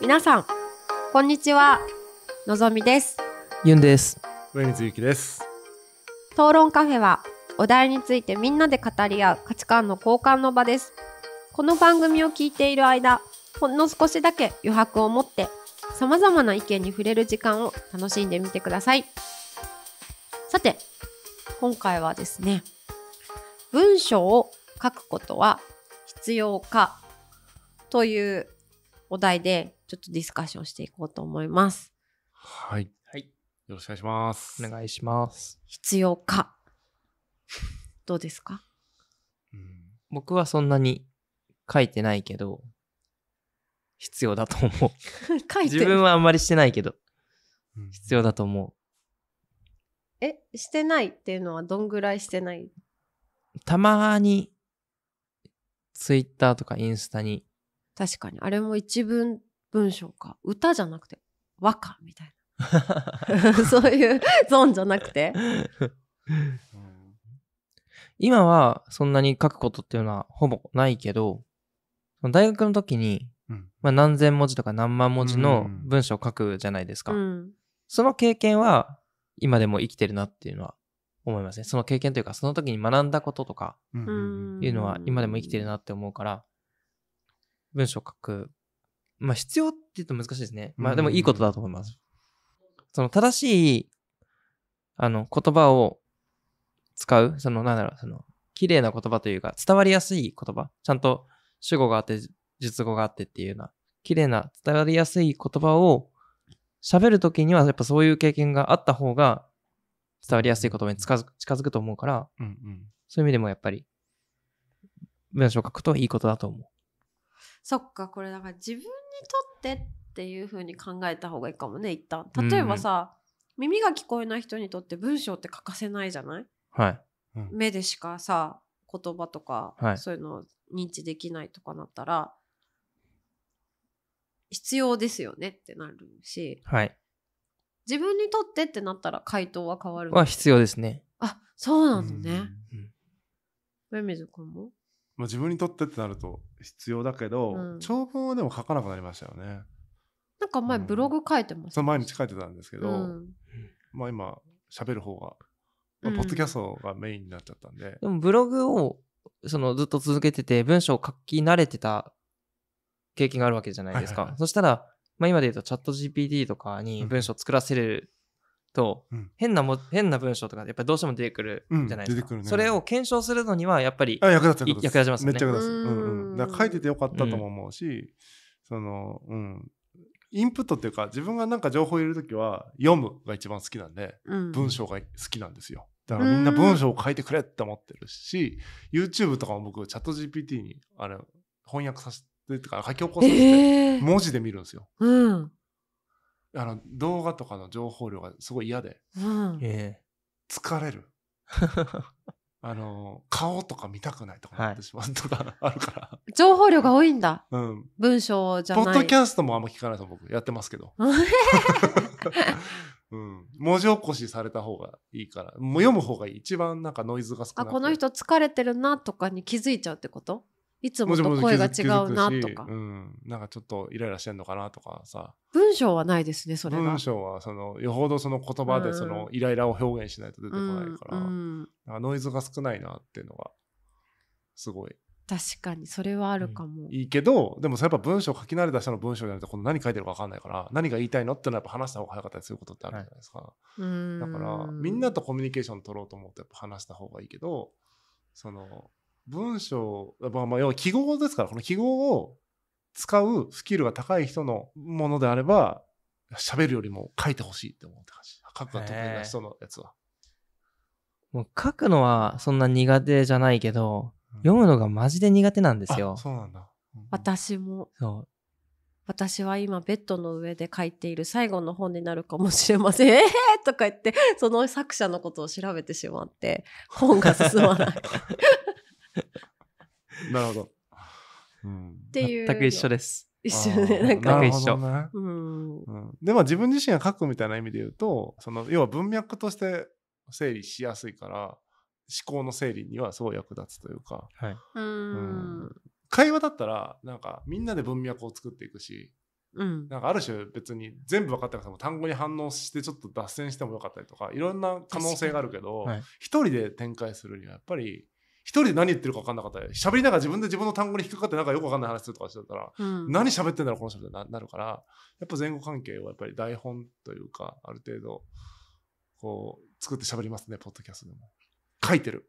皆さんこんにちはのぞみですユンです上水ゆきです討論カフェはお題についてみんなで語り合う価値観の交換の場ですこの番組を聞いている間ほんの少しだけ余白を持って様々な意見に触れる時間を楽しんでみてくださいさて今回はですね文章を書くことは必要かというお題でちょっとディスカッションしていこうと思います。はい。はい。よろしくお願いします。お願いします。必要か。どうですか、うん、僕はそんなに書いてないけど、必要だと思う。書いて自分はあんまりしてないけど、必要だと思う。え、してないっていうのはどんぐらいしてないたまに、ツイッターとかインスタに。確かに。あれも一文文章か歌じゃなくて和歌みたいな そういうゾーンじゃなくて今はそんなに書くことっていうのはほぼないけど大学の時に、うん、まあ、何千文字とか何万文字の文章を書くじゃないですか、うん、その経験は今でも生きてるなっていうのは思いますねその経験というかその時に学んだこととかいうのは今でも生きてるなって思うから文章を書くまあ必要って言うと難しいですね。まあでもいいことだと思います。その正しい、あの、言葉を使う、その、なんだろう、その、綺麗な言葉というか、伝わりやすい言葉、ちゃんと主語があって、述語があってっていうような、綺麗な、伝わりやすい言葉を喋るときには、やっぱそういう経験があった方が、伝わりやすい言葉に近づく近づくと思うから、うんうん、そういう意味でもやっぱり、文章を書くといいことだと思う。そっかこれだから自分にとってっていう風に考えた方がいいかもね一旦例えばさ、うん、耳が聞こえない人にとって文章って欠かせないじゃない、はいうん、目でしかさ言葉とか、はい、そういうのを認知できないとかなったら必要ですよねってなるし、はい、自分にとってってなったら回答は変わるは必要ですねあそうなのね、うんうん、水くんもまあ、自分にとってってなると必要だけど、うん、長文はでも書かなくなりましたよね。なんか前ブログ書いてました、毎日書いてたんですけど、うん、まあ今喋る方が、まあ、ポッドキャストがメインになっちゃったんで、でもブログをそのずっと続けてて文章を書き慣れてた経験があるわけじゃないですか、はいはいはい、そしたら、まあ、今で言うとチャット GPT とかに文章を作らせると、うん、変なも変な文章とかやっぱりどうしても出てくるじゃないですか、うんね、それを検証するのにはやっぱり役立役立ちますねめっちゃ役立つ、うんうん、だから書いててよかったとも思うし、そのうんインプットっていうか自分がなんか情報を入れる時は読むが一番好きなんで、文章が好きなんですよだからみんな文章を書いてくれって思ってるし、YouTube とかも僕チャット GPT にあれ翻訳させてとか書き起こさせて文字で見るんですよ、うん、あの動画とかの情報量がすごい嫌で、うん疲れる あの顔とか見たくないとかなってしまうとかあるから、情報量が多いんだ。うん文章じゃポない。ッドキャストもあんま聞かないと僕やってますけど、うん、文字起こしされた方がいいからもう読む方がいい一番なんかノイズが少なあくてこの人疲れてるなとかに気づいちゃうってこといつもと声が違うなとか、うん、なんかちょっとイライラしてんのかなとかさ文章はないですねそれが文章はそのよほどその言葉でそのイライラを表現しないと出てこないから、うん、なんかノイズが少ないなっていうのがすごい確かにそれはあるかも、うん、いいけどでもそやっぱ文章書き慣れた人の文章じゃないとこの何書いてるか分かんないから何が言いたいのってのはやっぱ話した方が早かったりすることってあるじゃないですか、はい、だからみんなとコミュニケーション取ろうと思うとやっぱ話した方がいいけどその文章、まあ、まあ要は記号ですから、この記号を使うスキルが高い人のものであれば、喋るよりも書いてほしいって思った感じ。書くが得意な人のやつは。もう書くのはそんな苦手じゃないけど、うん、読むのがマジで苦手なんですよ。そうなんだ。うん、私も。そう。私は今ベッドの上で書いている最後の本になるかもしれません。えーとか言って、その作者のことを調べてしまって、本が進まない。なるほど。うん、っていう全く一緒です。一緒で、なんか一緒、ねうん、うん。でも自分自身が書くみたいな意味で言うと、その要は文脈として整理しやすいから、思考の整理にはすごい役立つというか。はい、うん。会話だったら、なんかみんなで文脈を作っていくし、うん、なんかある種別に全部分かってなくても単語に反応してちょっと脱線してもよかったりとかいろんな可能性があるけど一、はい、人で展開するにはやっぱり一人で何言ってるか分かんなかったり喋りながら自分で自分の単語に引っかかってなんかよく分かんない話するとかしてたら、うん、何喋ってんだろうこの人ってなになるからやっぱ前後関係はやっぱり台本というかある程度こう作って喋りますねポッドキャストでも書いてる、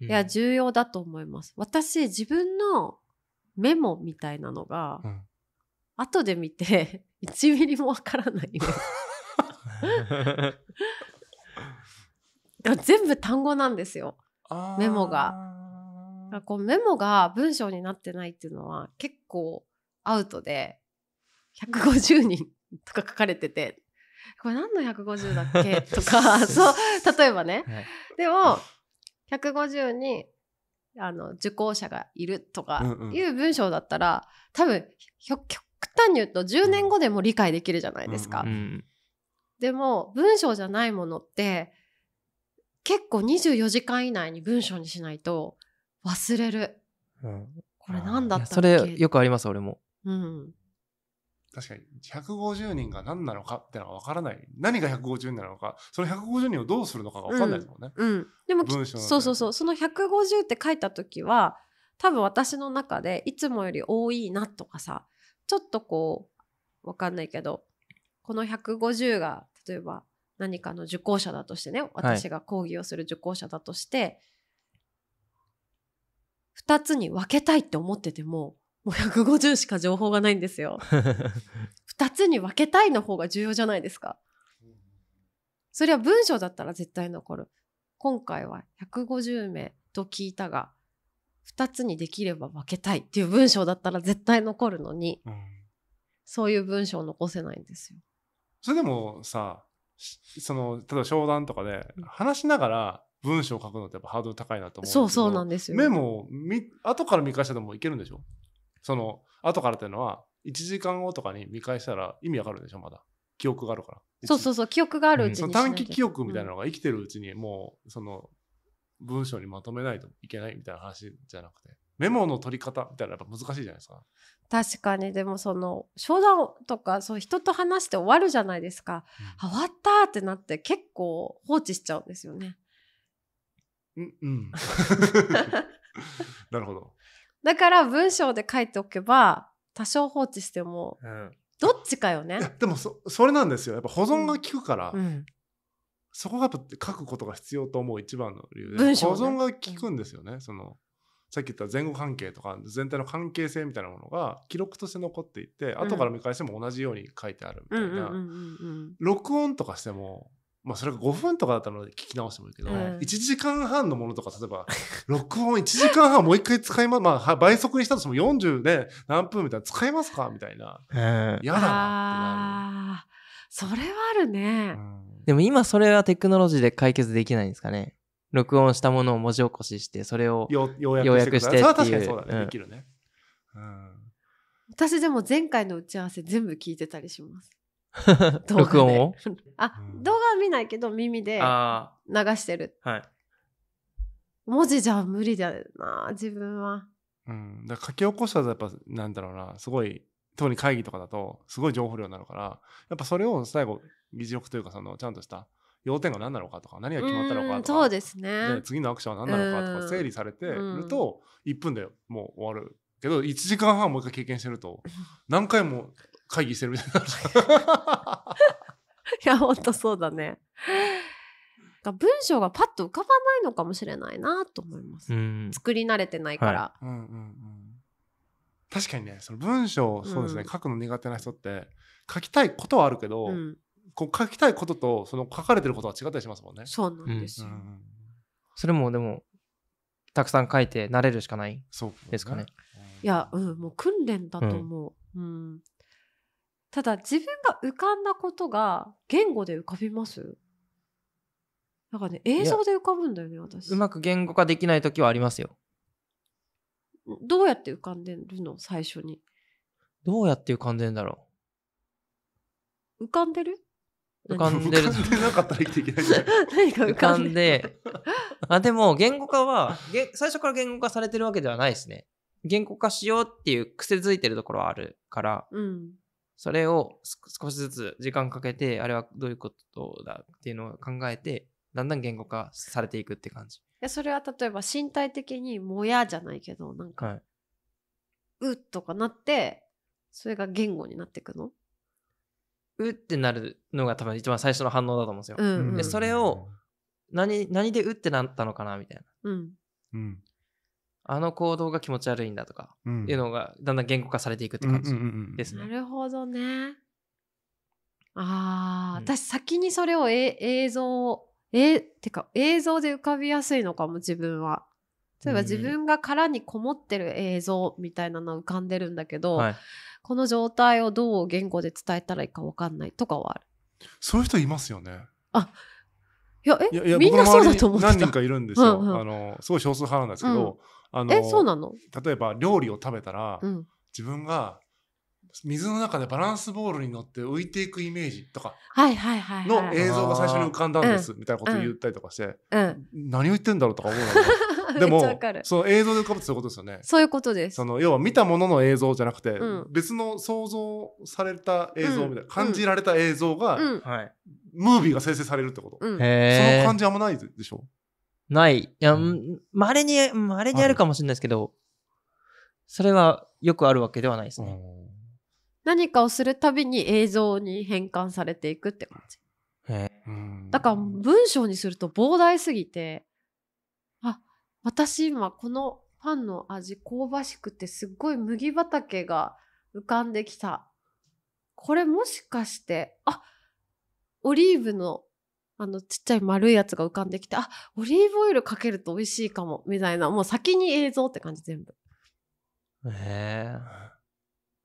いや重要だと思います私自分のメモみたいなのが、うん、後で見て1 ミリも分からない、全部単語なんですよ。メモが。こうメモが文章になってないっていうのは結構アウトで150人とか書かれててこれ何の150だっけとか そう例えばね、はい、でも150にあの受講者がいるとかいう文章だったら、うんうん、多分極端に言うと10年後でも理解できるじゃないですか。うんうん、でも文章じゃないものって結構24時間以内に文章にしないと忘れる。うん、これ何だったっけそれよくあります、俺も。うん。確かに、150人が何なのかってのは分からない。何が150人なのか、その150人をどうするのかが分かんないですもんね。うん。うん、でも文章そうそうそう。その150って書いた時は、多分私の中でいつもより多いなとかさ、ちょっとこう、分かんないけど、この150が、例えば何かの受講者だとしてね私が講義をする受講者だとして、はい、2つに分けたいって思っててももう150しか情報がないんですよ。2 つに分けたいの方が重要じゃないですか。それは文章だったら絶対残る。今回は150名と聞いたが2つにできれば分けたいっていう文章だったら絶対残るのに、うん、そういう文章を残せないんですよ。それでもさその、例えば商談とかで、話しながら文章を書くのってやっぱハードル高いなと思う。そうそうなんですよ。メモをみ、後から見返したでもいけるんでしょその、後からっていうのは、1時間後とかに見返したら意味わかるでしょまだ。記憶があるから。そうそうそう、記憶があるうちに、うん、短期記憶みたいなのが生きてるうちに、もう、その、文章にまとめないといけないみたいな話じゃなくて。メモの取り方みたいなやっぱ難しいじゃないですか。確かにでもその商談とかそう人と話して終わるじゃないですか、うん、終わったってなって結構放置しちゃうんですよね。うん、うん、なるほど。だから文章で書いておけば多少放置しても、うん、どっちかよね。でもそそれなんですよやっぱ保存が効くから、うん、そこがやっぱ書くことが必要と思う一番の理由で、ね、保存が効くんですよね、その。さっき言った前後関係とか全体の関係性みたいなものが記録として残っていて、後から見返しても同じように書いてあるみたいな、録音とかしてもまあ、それが5分とかだったので聞き直してもいいけど、うん、1時間半のものとか例えば 録音1時間半もう一回使います、まあ、倍速にしたとしても40で、何分みたいな使いますかみたいな嫌、えー、だなってなるそれはあるね、うん、でも今それはテクノロジーで解決できないんですかね録音したものを文字起こしして、それを要約してっていう。できるね。私でも前回の打ち合わせ全部聞いてたりします。録音をあ、うん、動画は見ないけど耳で流してる。はい。文字じゃ無理だな、自分は。うん。だ書き起こしたらやっぱ、なんだろうな、すごい、特に会議とかだと、すごい情報量になるから、やっぱそれを最後、議事録というか、その、ちゃんとした要点が何なのかとか何が決まったのかとかそうですね、次のアクションは何なのかとか整理されてると1分でもう終わるけど1時間半もう一回経験してると何回も会議してるみたいな いや本当そうだね文章がパッと浮かばないのかもしれないなと思います、作り慣れてないから、はいうんうんうん、確かにねその文章そうですね、うん、書くの苦手な人って書きたいことはあるけど、うんこう書きたいこととその書かれてることは違ったりしますもんね。そうなんですよ、うん、それもでもたくさん書いて慣れるしかないですかね。ねいや、うん、もう訓練だと思う、うん、うん、ただ自分が浮かんだことが言語で浮かびますなんかね映像で浮かぶんだよね私うまく言語化できない時はありますよどうやって浮かんでるの最初にどうやって浮かんでんだろう浮かんでる浮かんでる。浮かんでなかったら生きていけないゃない何か浮かんで。あ、でも、言語化は、最初から言語化されてるわけではないですね。言語化しようっていう癖づいてるところはあるから、うん、それを少しずつ時間かけて、あれはどういうことだっていうのを考えて、だんだん言語化されていくって感じ。いやそれは例えば身体的にもやじゃないけど、なんか、はい、うっとかなって、それが言語になっていくのうってなるのが多分一番最初の反応だと思うんですよ。うんでそれを何何でうってなったのかなみたいな、うんあの行動が気持ち悪いんだとか、うん、いうのがだんだん言語化されていくって感じですね。なるほどね。ああ、うん、私先にそれをえ映像えってか映像で浮かびやすいのかも自分は。例えば自分が殻にこもってる映像みたいなの浮かんでるんだけど、はい、この状態をどう言語で伝えたらいいか分かんないとかはあるそういう人いますよねあいやえいやみんなそうだと思って何人かいるんですよ、うんうん、あのすごい少数派なんですけど、うん、あのえそうなの例えば料理を食べたら、うん、自分が水の中でバランスボールに乗って浮いていくイメージとかの映像が最初に浮かんだんですみたいなことを言ったりとかして、うん何を言ってんだろうとか思うの でもそう映像で浮かぶってそういうことですよねそういうことですその要は見たものの映像じゃなくて、うん、別の想像された映像みたいな、うん、感じられた映像が、うん、ムービーが生成されるってこと、その感じあんまないでしょないいや、うん、まれにまれにあるかもしれないですけどそれはよくあるわけではないですね、何かをするたびに映像に変換されていくって感じだから文章にすると膨大すぎて私今このパンの味香ばしくてすっごい麦畑が浮かんできた。これもしかして、あオリーブのあのちっちゃい丸いやつが浮かんできて、あオリーブオイルかけると美味しいかも、みたいな。もう先に映像って感じ全部。へえ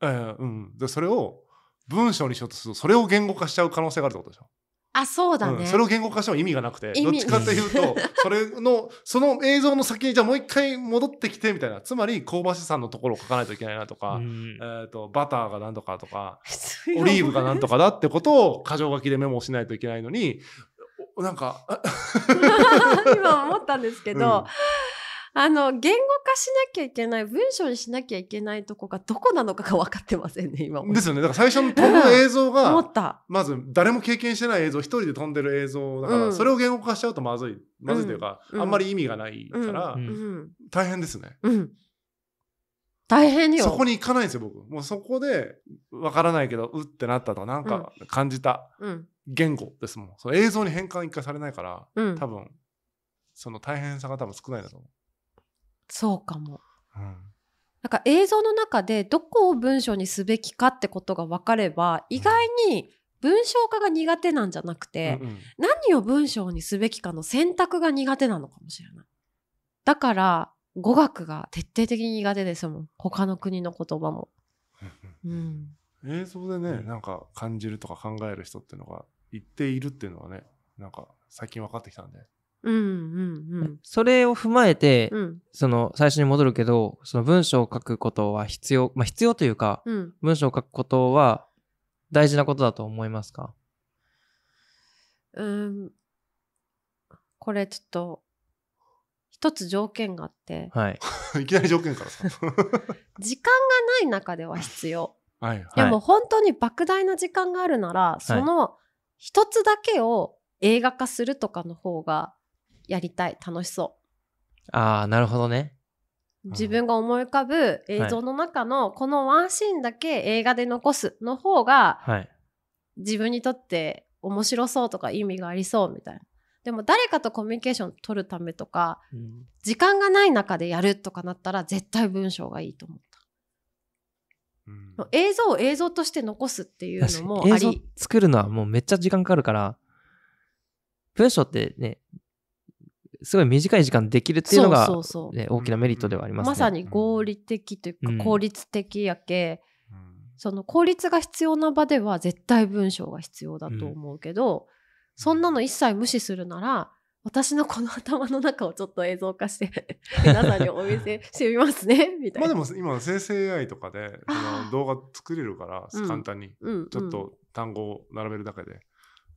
えうん。で、それを文章にしようとすると、それを言語化しちゃう可能性があるってことでしょあそうだね、うん、それを言語化しても意味がなくてどっちかというと それのその映像の先にじゃあもう一回戻ってきてみたいなつまり香ばしさのところを書かないといけないなとか、えーと、とバターがなんとかとかオリーブがなんとかだってことを箇条書きでメモしないといけないのになんか 今思ったんですけど、あの、言語化しなきゃいけない、文章にしなきゃいけないとこがどこなのかが分かってませんね、今も。ですよね。だから最初の飛ぶ映像が、まず誰も経験してない映像、一人で飛んでる映像だから、それを言語化しちゃうとまずい。まずいというか、あんまり意味がないから、大変ですね。うん大変よ。そこに行かないんですよ、僕。もうそこで、わからないけど、うってなったとか、なんか感じた言語ですもん。うん、その映像に変換一回されないから、うん、多分、その大変さが多分少ないんだと思う。そうかも。うん、なんか映像の中でどこを文章にすべきかってことが分かれば意外に文章化が苦手なんじゃなくて、うんうん、何を文章にすべきかの選択が苦手なのかもしれない。だから語学が徹底的に苦手ですもん他の国の言葉も。うん、映像でね、なんか感じるとか考える人っていうのが言っているっていうのはねなんか最近分かってきたんでうんうんそれを踏まえて、うん、その最初に戻るけどその文章を書くことは必要、まあ、必要というか、うん、文章を書くことは大事なことだと思いますかうんこれちょっと一つ条件があって、はい、いきなり条件からさ 時間がない中では必要はい、でも本当に莫大な時間があるなら、はい、その一つだけを映画化するとかの方がやりたい楽しそう。ああなるほどね。自分が思い浮かぶ映像の中のこのワンシーンだけ映画で残すの方が、自分にとって面白そうとか意味がありそうみたいな。でも誰かとコミュニケーション取るためとか、うん、時間がない中でやるとかなったら絶対文章がいいと思った。うん、映像を映像として残すっていうのもあり。作るのはもうめっちゃ時間かかるから、文章ってね、すごい短い時間できるっていうのが、ね、大きなメリットではありますね。まさに合理的というか効率的やけ、うん、その効率が必要な場では絶対文章が必要だと思うけど、うん、そんなの一切無視するなら私のこの頭の中をちょっと映像化して 皆さんにお見せしてみますね みたいな。まあでも今の生成 AI とかで動画作れるから簡単に、うん、ちょっと単語を並べるだけで。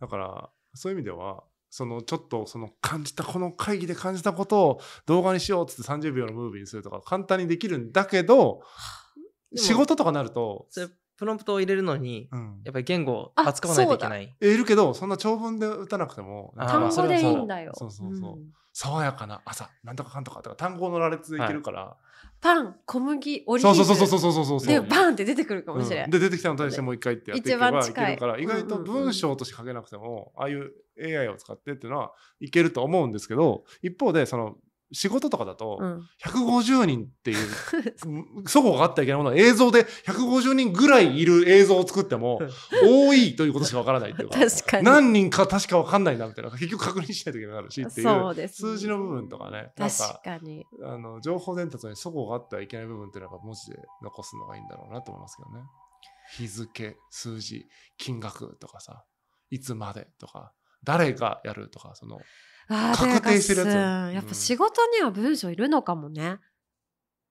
だからそういう意味ではそのちょっとその感じたこの会議で感じたことを動画にしようっつって30秒のムービーにするとか簡単にできるんだけど仕事とかなるとプロンプトを入れるのに、うん、やっぱり言語を扱わないといけない。えいるけど、そんな長文で打たなくても、単語でいいんだよ。そうそうそう。うん、爽やかな朝、なんとかかんとかとか単語の羅列でいけるから、はい。パン、小麦、オリーブ。そうそうそうそうそうそうで、バンって出てくるかもしれない、うん、で、出てきたのに対してもう一回ってやっていけばいけるから、意外と文章として書けなくても、ああいう AI を使ってっていうのはいけると思うんですけど、一方で、その仕事とかだと、150人っていう、そこがあってはいけないものは映像で150人ぐらいいる映像を作っても、多いということしかわからないっていうか、何人か確かわかんないなみたいな、結局確認しないといけないしっていう、数字の部分とかね、んかあの情報伝達にそこがあってはいけない部分っていうのが文字で残すのがいいんだろうなと思いますけどね。日付、数字、金額とかさ、いつまでとか、誰がやるとか、その、あ確定るやつやっぱ仕事には文章いるのかもね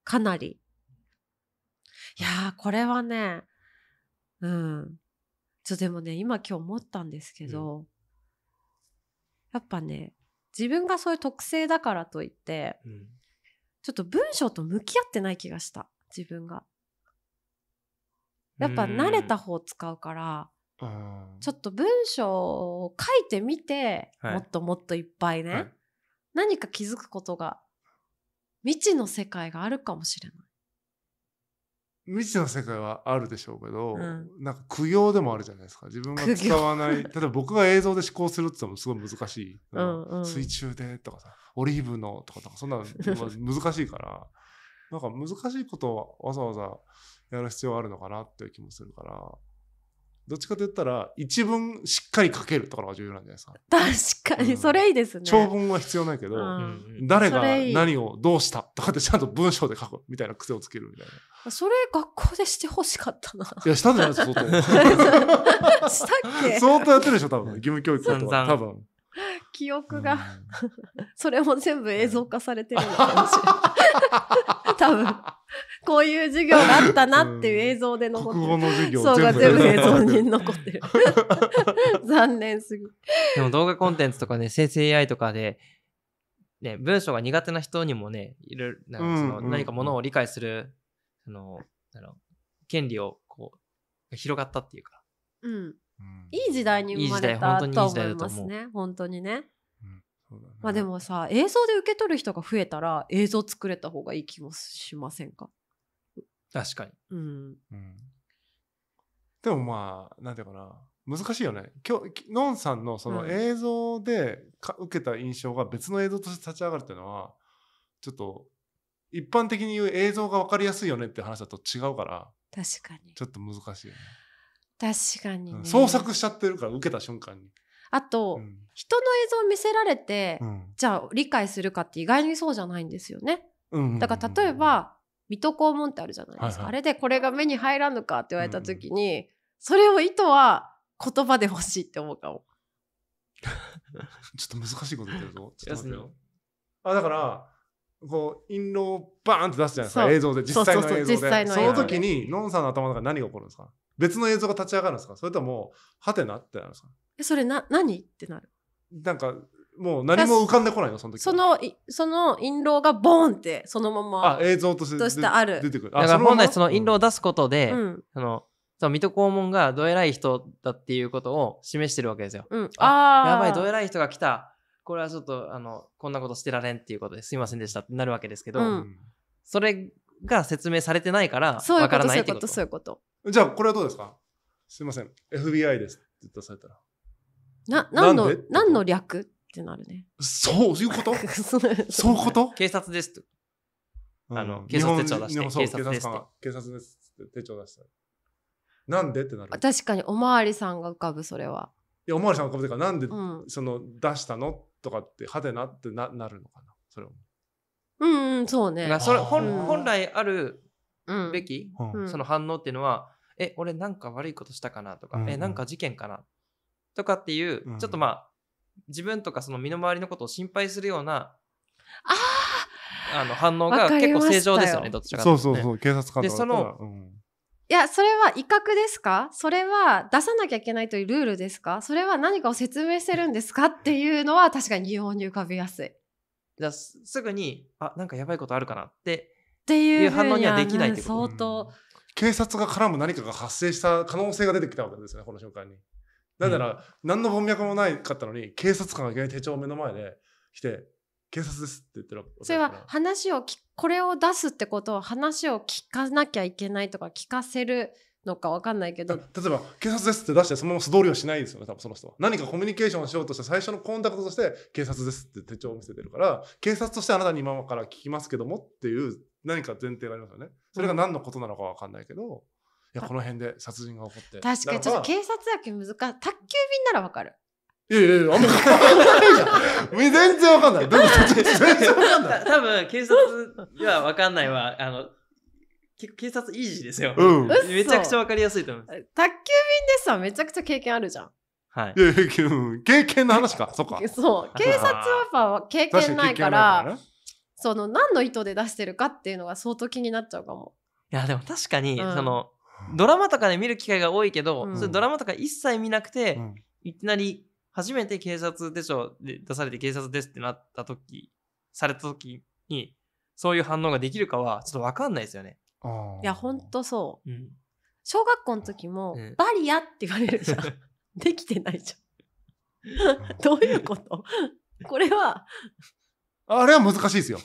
かなりいやこれはねうんちょでもね今今日思ったんですけど、うん、やっぱね自分がそういう特性だからといって、うん、ちょっと文章と向き合ってない気がした自分がやっぱ慣れた方使うからちょっと文章を書いてみて、はい、もっともっといっぱいね、はい、何か気づくことが未知の世界があるかもしれない未知の世界はあるでしょうけど、うん、なんか苦行でもあるじゃないですか自分が使わない例えば僕が映像で思考するって言ってもすごい難しい、うんうん、水中でとかさオリーブのとかとかそんなの難しいからなんか難しいことをわざわざやる必要があるのかなっていう気もするから。どっちかと言ったら一文しっかり書けるところが重要なんじゃないですか確かに、うん、それいいですね長文は必要ないけど、うん、誰が何をどうしたとかってちゃんと文章で書くみたいな癖をつけるみたいなそれ学校でしてほしかったないやしたんじゃないですか相当 したっけ相当やってるでしょ多分義務教育とか多分記憶が、それも全部映像化されてるのかもしれない 多分こういう授業があったなっていう映像で残ってる。国語の授業そうが全部映像に残ってる。残念すぎでも動画コンテンツとかね、生成 AI とかで、ね、文章が苦手な人にもね、いる、なんかその、何かものを理解する、その、なの権利をこう、広がったっていうか。うん。いい時代に生まれたと思いますね。本当にね。ね、まあでもさ映像で受け取る人が増えたら映像作れた方がいい気もしませんか確かに。うん。うん、でもまあなんていうかな難しいよね今日のんさんのその映像でか、受けた印象が別の映像として立ち上がるっていうのはちょっと一般的に言う映像が分かりやすいよねって話だと違うから確かに。ちょっと難しいよね確かにね、うん創作しちゃってるから受けた瞬間に。あと、うん人の映像を見せられて、うんじゃあ理解するかって意外にそうじゃないんですよね。うんだから例えば、水戸黄門ってあるじゃないですか、はいはい、あれでこれが目に入らんのかって言われた時に、うん、それを意図は言葉で欲しいって思うかもちょっと難しいこと言ってるぞちょっと待ってよあだからこう印籠をバーンと出すじゃないですか映像で実際の映像でその時にのんさんの頭の中何が起こるんですか別の映像が立ち上がるんですかそれともはてなってなるんですかえそれな何ってなるなんかもう何も浮かんでこないのその時そのその印籠がボーンってそのままあ映像としてとしてある出てくるだから本来その印籠を出すことで、うん、あのその水戸黄門がどえらい人だっていうことを示してるわけですよ、うん、ああやばいどえらい人が来たこれはちょっとあのこんなことしてられんっていうことですいませんでしたってなるわけですけど、うん、それが説明されてないからわからないってことそういうことじゃあこれはどうですかすいません FBI ですって言ったされたらななんのなんの略ってなるね。そういうことそういうこと 警察ですと。あの、警察手帳出して。警察です警察です手帳出した。なんでってなる。確かに、おまわりさんが浮かぶ、それは。いや、おまわりさんが浮かぶというか、なんで、その、出したのとかって、はてなってななるのかな。それは。うん、そうね。それ本本来あるべき、その反応っていうのは、え、俺なんか悪いことしたかなとか、え、なんか事件かなとかっていう、ちょっとまあ、自分とかその身の回りのことを心配するようなあの反応が結構正常ですよねどっちかというと、ね、そうそうそう警察官でその、うん、いやそれは威嚇ですかそれは出さなきゃいけないというルールですかそれは何かを説明してるんですかっていうのは確かに疑問に浮かびやすいゃすぐにあなんかやばいことあるかなってっていう反応にはできないってこと、うん、相当、警察が絡む何かが発生した可能性が出てきたわけですねこの瞬間にんなら、何の文脈もないかったのに、警察官がいきなり手帳を目の前で来て、警察ですって言ってるそれは話をこれを出すってことは話を聞かなきゃいけないとか聞かせるのか分かんないけど例えば警察ですって出してそのまま素通りはしないですよね多分その人は何かコミュニケーションしようとして最初のコンタクトとして警察ですって手帳を見せてるから警察としてあなたに今から聞きますけどもっていう何か前提がありますよねそれが何のことなのか分かんないけど、やこの辺で殺人が起こって確かにちょっと警察だけ難しい宅急便ならわかるいやいやあんま関係ないじゃん。全然わかんない。全然わかんない。多分、警察いやわかんないわ。あの、結構警察イージーですよ。うん。めちゃくちゃわかりやすいと思います。宅急便でさ、めちゃくちゃ経験あるじゃん。はい。いやいや、経験の話か。そっか。そう。警察はやっ経験ないから、からね、その、何の意図で出してるかっていうのが相当気になっちゃうかも。いや、でも確かに、うん、その、ドラマとかで、見る機会が多いけど、うん、それドラマとか一切見なくて、うん、いきなり初めて警察手帳で出されて警察ですってなった時された時にそういう反応ができるかはちょっと分かんないですよね。いやほんとそう、うん、小学校の時も、バリアって言われるじゃん できてないじゃんどういうことこれはあれは難しいですよ。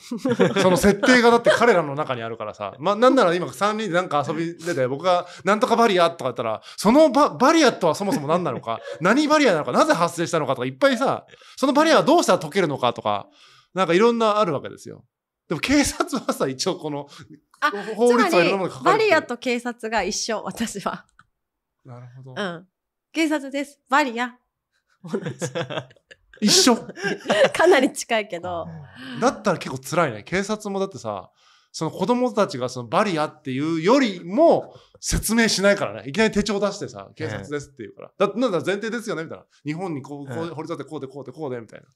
その設定がだって彼らの中にあるからさ。まあ、なんなら今3人でなんか遊び出て、僕がなんとかバリアとか言ったら、そのババリアとはそもそも何なのか、何バリアなのか、なぜ発生したのかとかいっぱいさ、そのバリアはどうしたら解けるのかとか、なんかいろんなあるわけですよ。でも警察はさ、一応この、法律はいろんなものかかる。バリアと警察が一緒、私は。なるほど。うん。警察です。バリア。同じ。一緒。かなり近いけど。だったら結構辛いね。警察もだってさ、その子供たちがそのバリアっていうよりも説明しないからね。いきなり手帳出してさ、警察ですって言うから。だなんだ前提ですよねみたいな。日本にこう、こう掘り立てこうでこうでこうでみたいな。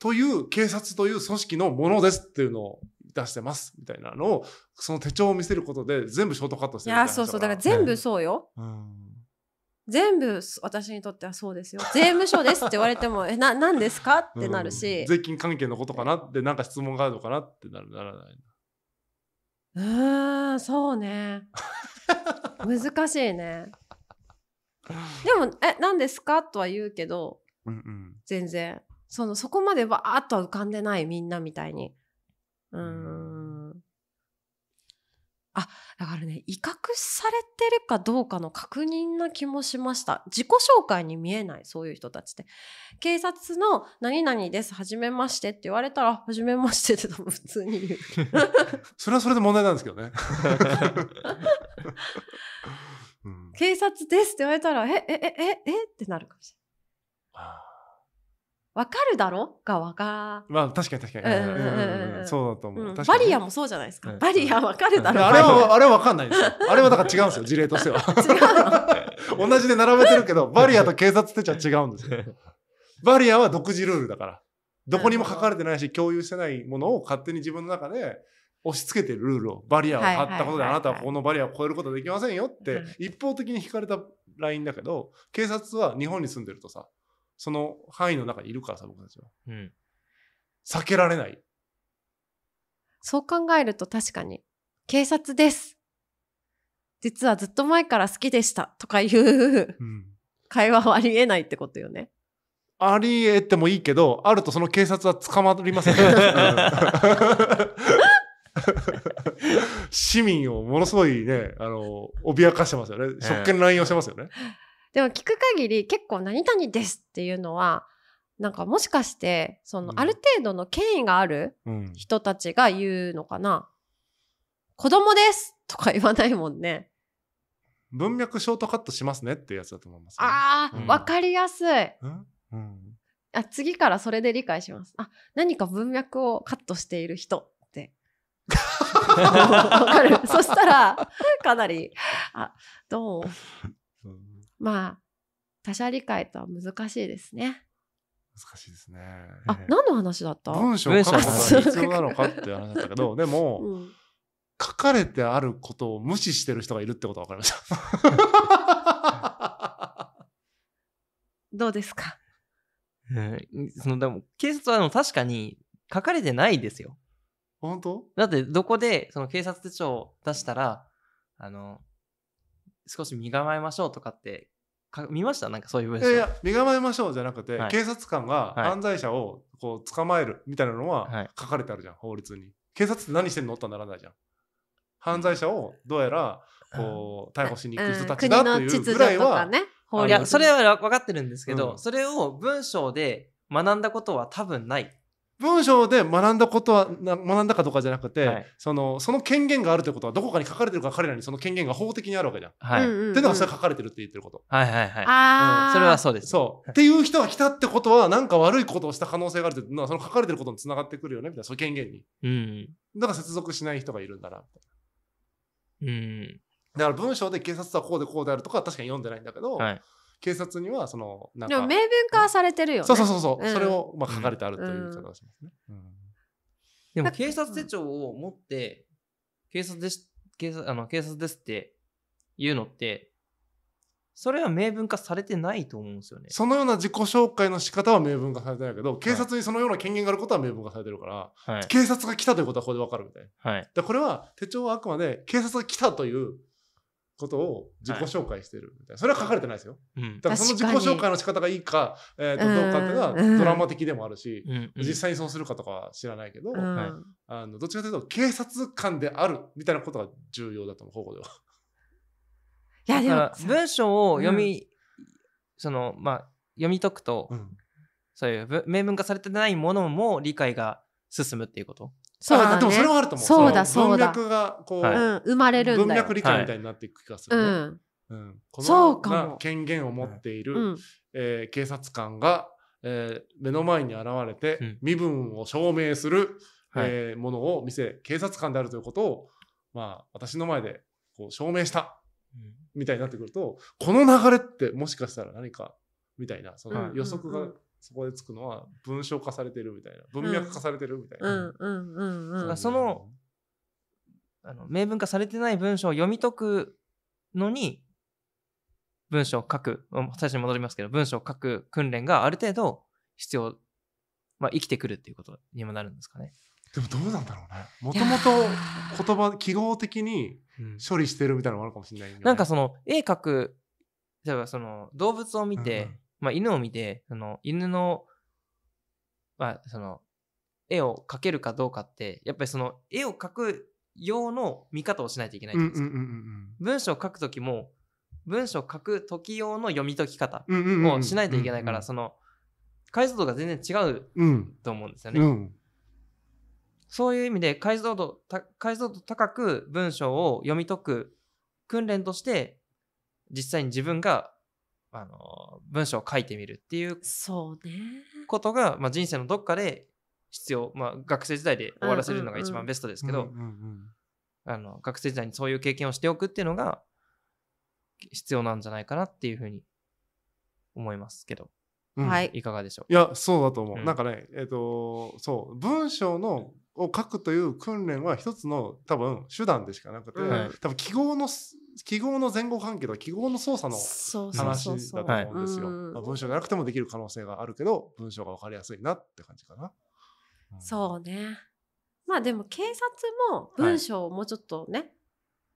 という警察という組織のものですっていうのを出してますみたいなのをその手帳を見せることで全部ショートカットしてるいやそうそうだから全部そうよ、うん、全部私にとってはそうですよ 税務署ですって言われてもえな何ですかってなるし、うん、税金関係のことかなってなんか質問があるのかなってなならないうんそうね 難しいねでも「え何ですか?」とは言うけど、うんうん、全然そのそこまでわーっと浮かんでないみんなみたいにうんあ、だからね、威嚇されてるかどうかの確認な気もしました。自己紹介に見えない、そういう人たちって。警察の何々です、はじめましてって言われたら、はじめましてって多分普通に言う。それはそれで問題なんですけどね。警察ですって言われたら、え、え、え、え、えってなるかもしれない。わかるだろがわかまあ確かに確かに。そうだと思う。バリアもそうじゃないですか。バリアわかるだろあれは、あれは分かんないですよ。あれはだから違うんですよ、事例としては。同じで並べてるけど、バリアと警察手帳は違うんですバリアは独自ルールだから。どこにも書かれてないし、共有してないものを勝手に自分の中で押し付けてるルールを、バリアを張ったことであなたはこのバリアを超えることできませんよって、一方的に引かれたラインだけど、警察は日本に住んでるとさ、その範囲の中にいるからさ僕たちは、うん、避けられないそう考えると確かに警察です実はずっと前から好きでしたとかいう、うん、会話はありえないってことよねありえてもいいけどあるとその警察は捕まりません 市民をものすごいねあの脅かしてますよね職権乱用してますよね、でも聞く限り結構何々ですっていうのはなんかもしかしてそのある程度の権威がある人たちが言うのかな、うん、子供ですとか言わないもんね文脈ショートカットしますねっていうやつだと思います、ね、ああ、うん、分かりやすい、うんうん、あ次からそれで理解しますあ何か文脈をカットしている人って分 かるそしたらかなりあどうまあ他者理解とは難しいですね。難しいですね。あ、何の話だった文章を書くこが必要なのかっていう話だったけど、でも、うん、書かれてあることを無視してる人がいるってことが分かりました。どうですか、えん、そのでも警察はでも確かに書かれてないですよ。本当だってどこでその警察手帳を出したらあの少し身構えましょうとかってか見ましたなんかそういう文章いやいや身構えましょうじゃなくて、はい警察官が犯罪者をこう捕まえるみたいなのは書かれてあるじゃん法律に警察って何してんのとはならないじゃん犯罪者をどうやらこう逮捕しに行く人たちだっていうぐらいは、ね、法いそれは分かってるんですけど、うんそれを文章で学んだことは多分ない文章で学んだことは学んだかどうかじゃなくて、はい、そのその権限があるということはどこかに書かれてるか彼らにその権限が法的にあるわけじゃん。はい、っていうのがそれ書かれてるって言ってること。はいはいはい。あうん、それはそうです、そう。っていう人が来たってことは何か悪いことをした可能性があるっていうのはその書かれてることにつながってくるよねみたいなそういう権限に。うん、だから接続しない人がいるんだなみたいな。うん、だから文章で警察はこうでこうであるとかは確かに読んでないんだけど、はい、警察にはそのなんかでも明文化されてるよねそうそうそうそう、うん、それをまあ書かれてあるという言いしすね、うん、うん、でも警察手帳を持って警察です警察あの警察ですって言うのってそれは明文化されてないと思うんですよねそのような自己紹介の仕方は明文化されてないけど警察にそのような権限があることは明文化されてるから、はい、警察が来たということはここで分かるみたいな、はい、でこれは手帳はあくまで警察が来たということを自己紹介してるみたいな、それは書かれてないですよ、うん、だからその自己紹介の仕方がいいかえー、とどうかっていうのはドラマ的でもあるし、うんうん、実際にそうするかとかは知らないけど、うん、はい、あのどっちかというと警察官であるみたいなことが重要だと思う方護では。いやでも文章を読み、うん、そのまあ読み解くと、そういう明文化されてないものも理解が進むっていうことそうだ、ね、でもそれはあると思う。そうだそうだ。文脈がこう、はい、生まれる文脈理解みたいになっていく気がする、ねはい、うんうん、この権限を持っている、うん、えー、警察官が、えー、目の前に現れて、うん、身分を証明する、はい、えー、ものを見せ警察官であるということを、まあ、私の前でこう証明した、うん、みたいになってくるとこの流れってもしかしたら何かみたいなその予測がそこでつくのは文章化されてるみたいな文脈化されてるみたいな。そのあの明文化されてない文章を読み解くのに文章を書く最初に戻りますけど文章を書く訓練がある程度必要、まあ、生きてくるっていうことにもなるんですかね。でもどうなんだろうね。もともと言葉記号的に処理してるみたいなのもあるかもしれない、ねなんかその絵描く例えばその動物を見て、うんうんまあ、犬を見て、その犬の、まあ、その、絵を描けるかどうかって、やっぱりその、絵を描く用の見方をしないといけないじゃないですか。文章を書く時も、文章を書く時用の読み解き方をしないといけないから、その、解像度が全然違うと思うんですよね。うんうんそういう意味で解像度解像度高く文章を読み解く訓練として実際に自分があの文章を書いてみるっていうことが、まあ、人生のどっかで必要、まあ、学生時代で終わらせるのが一番ベストですけど、あの学生時代にそういう経験をしておくっていうのが必要なんじゃないかなっていうふうに思いますけど。はい、いかがでしょういやそうだと思う、うん、なんかねえっ、ー、とそう文章のを書くという訓練は一つの多分手段でしかなくて、はい、多分記号の記号の前後関係とか記号の操作の話だと思うんですよ。文章じゃなくてもできる可能性があるけど文章が分かりやすいなって感じかな。うん、そうね。まあでも警察も文章をもうちょっとね、はい、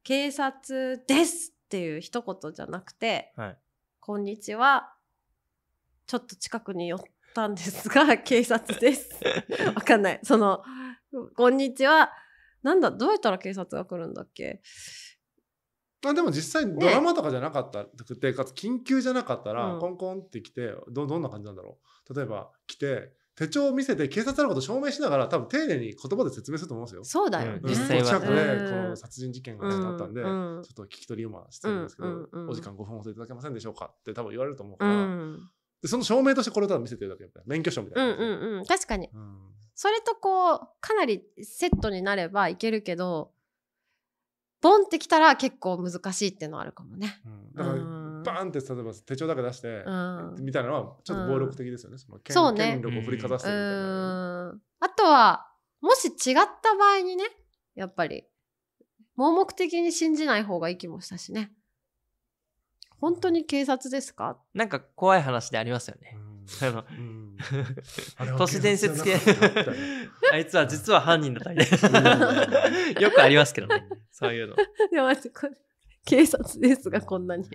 警察ですっていう一言じゃなくて、はい、こんにちは、ちょっと近くに寄ったんですが、警察です。わかんない。その、こんにちは。なんだ、どうやったら警察が来るんだっけあでも実際ドラマとかじゃなかったくて、ね、かつ緊急じゃなかったら、ん、コンコンって来てどどんな感じなんだろう例えば来て手帳を見せて警察のこと証明しながら多分丁寧に言葉で説明すると思うんですよ。そうだよ、ね、うん、実際は、ね、近くでこの殺人事件が、あったんで、うん、ちょっと聞き取りをしてるんですけど、うんお時間5分ほどいただけませんでしょうかって多分言われると思うから、でその証明としてこれを多分見せてるだけ免許証みたいな、うんうんうん、確かに、それとこうかなりセットになればいけるけどボンってきたら結構難しいっていうのはあるかもね。うん、だからバーンって例えば手帳だけ出して、うん、みたいなのはちょっと暴力的ですよね。その権そうね、権力を振りかざすみたいな、あとはもし違った場合にねやっぱり盲目的に信じない方がいい気もしたしね。本当に警察ですかなんか怖い話でありますよね。あの、都市伝説系。あいつは実は犯人だったみよくありますけどね。そういうの。でも待っこれ、警察ですが、こんなに。い、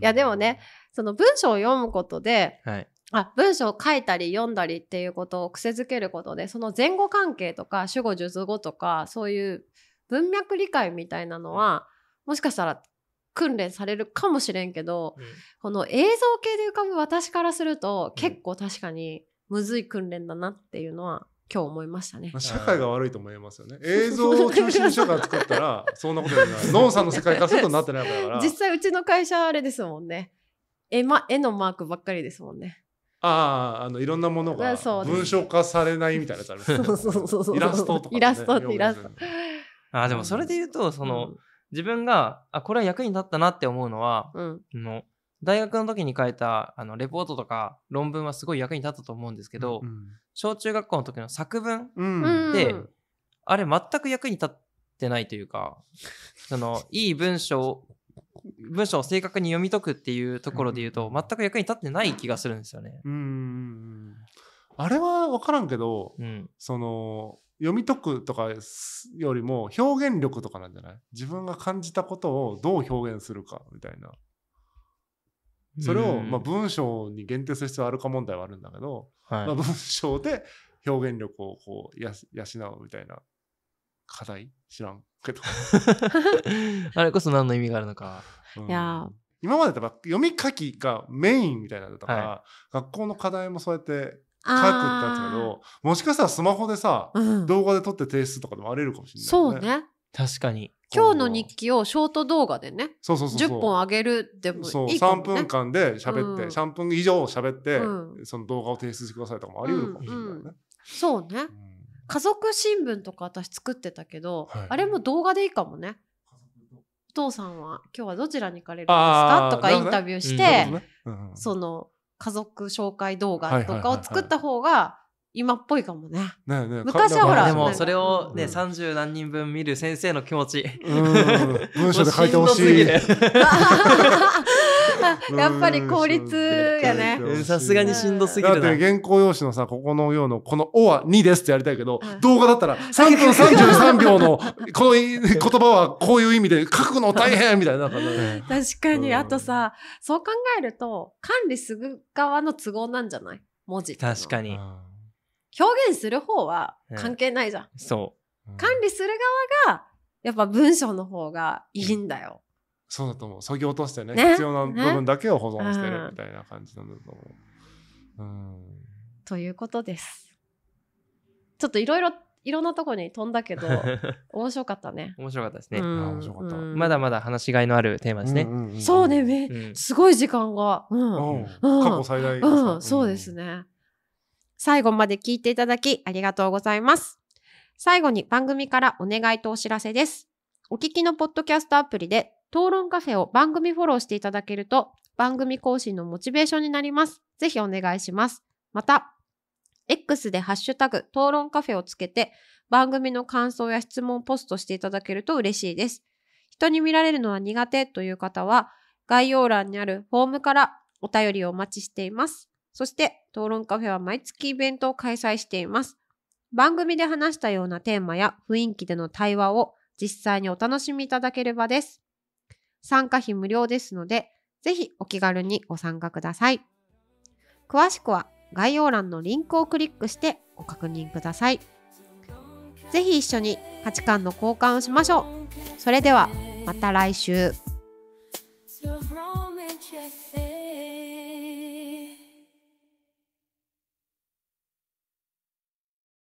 や、でもね、その文章を読むことで、はい、あ文章を書いたり読んだりっていうことを癖づけることでその前後関係とか主語述語とかそういう文脈理解みたいなのはもしかしたら訓練されるかもしれんけど、うん、この映像系で浮かぶ私からすると結構確かにむずい訓練だなっていうのは今日思いましたね、まあ、社会が悪いと思いますよね映像を中心に社会作ったら そんなことになるノンさんの世界からするとなってないから実際うちの会社あれですもんね絵,、ま、絵のマークばっかりですもんねああ、あの、いろんなものが文章化されないみたいなやつある。イラストとか、ね、イラストってイラスト。ああ、でもそれで言うと、その、うん、自分があこれは役に立ったなって思うのは、うん、の大学の時に書いたあのレポートとか論文はすごい役に立ったと思うんですけど、うん小中学校の時の作文って、うん、あれ全く役に立ってないというか、そのいい文章文章を正確に読み解くっていうところで言うと、全く役に立ってない気がするんですよね。うんあれは分からんけど、うん、その読み解くとかよりも表現力とかなんじゃない自分が感じたことをどう表現するかみたいなそれをま文章に限定する必要あるか問題はあるんだけど、はい、ま文章で表現力をこう養うみたいな課題知らんけど あれこそ何の意味があるのか、うん、いや今までやっ読み書きがメインみたいなのとか、はい、学校の課題もそうやって書くっだけどもしかしたらスマホでさ、うん、動画で撮って提出とかでもありえるかもしれない、ね、そうね確かに今日の日記をショート動画でねそうそうそうそう10本あげるでもいいかも、ね、そう3分間で喋って、うん、3分以上喋って、うん、その動画を提出してくださいとかもあり得るかもしれないね、うんうん、そうね、家族新聞とか私作ってたけど、はい、あれも動画でいいかもねお父さんは今日はどちらに行かれるんですかとかインタビューして、ねうん、その家族紹介動画とかを作った方が今っぽいかもね。昔はほら。でもそれをね、三、う、十、ん、何人分見る先生の気持ち。文章で書いてほしい。やっぱり効率やね。さすがにしんどすぎるだって原稿用紙のさ、ここのようの、この「お」は2ですってやりたいけど、動画だったら3分33秒の この言葉はこういう意味で書くの大変みたいな。確かに。あとさ、そう考えると、管理する側の都合なんじゃない文字確かに。表現する方は関係ないじゃん。そう。管理する側が、やっぱ文章の方がいいんだよ。そうだと思う削ぎ落としてね、ね、必要な部分だけを保存してるみたいな感じなんだと思う。うん、ということです。ちょっといろいろいろんなところに飛んだけど 面白かったね。面白かったですね。う面白かった、まだまだ話しがいのあるテーマですね。そうね、め、すごい時間が。うん。過去最大、うん。そうですね。最後まで聞いていただきありがとうございます。最後に番組からお願いとお知らせです。お聞きのポッドキャストアプリで討論カフェを番組フォローしていただけると、番組更新のモチベーションになります。ぜひお願いします。また、X でハッシュタグ、討論カフェをつけて、番組の感想や質問をポストしていただけると嬉しいです。人に見られるのは苦手という方は、概要欄にあるフォームからお便りをお待ちしています。そして、討論カフェは毎月イベントを開催しています。番組で話したようなテーマや雰囲気での対話を実際にお楽しみいただける場です。参加費無料ですので、ぜひお気軽にご参加ください。詳しくは概要欄のリンクをクリックしてご確認ください。ぜひ一緒に価値観の交換をしましょう。それではまた来週。